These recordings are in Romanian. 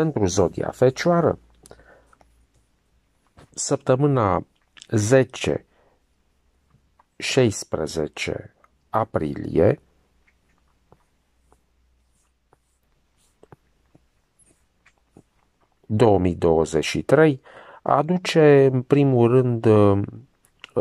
pentru zodia fecioară. Săptămâna 10 16 aprilie ...2023 aduce în primul rând uh,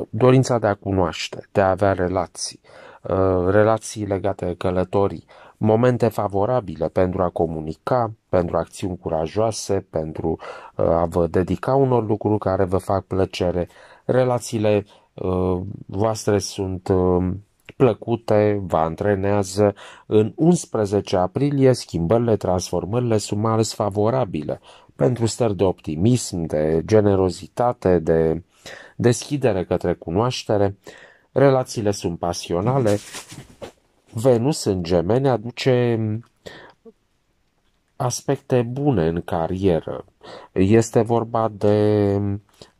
dorința de a cunoaște, de a avea relații, uh, relații legate de călătorii, momente favorabile pentru a comunica, pentru acțiuni curajoase, pentru uh, a vă dedica unor lucruri care vă fac plăcere. Relațiile uh, voastre sunt um, plăcute, vă antrenează. În 11 aprilie, schimbările, transformările sunt mai ales favorabile pentru stări de optimism, de generozitate, de deschidere către cunoaștere. Relațiile sunt pasionale, Venus în gemeni aduce aspecte bune în carieră. Este vorba de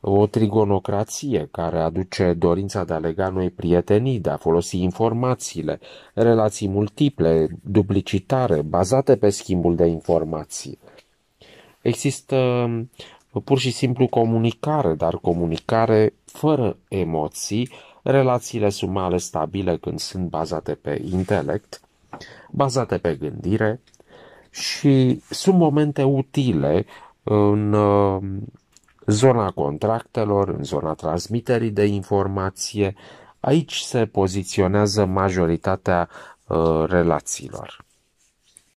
o trigonocrație care aduce dorința de a lega noi prietenii, de a folosi informațiile, relații multiple, duplicitare, bazate pe schimbul de informații. Există pur și simplu comunicare, dar comunicare fără emoții, Relațiile sunt stabile când sunt bazate pe intelect, bazate pe gândire și sunt momente utile în uh, zona contractelor, în zona transmiterii de informație. Aici se poziționează majoritatea uh, relațiilor.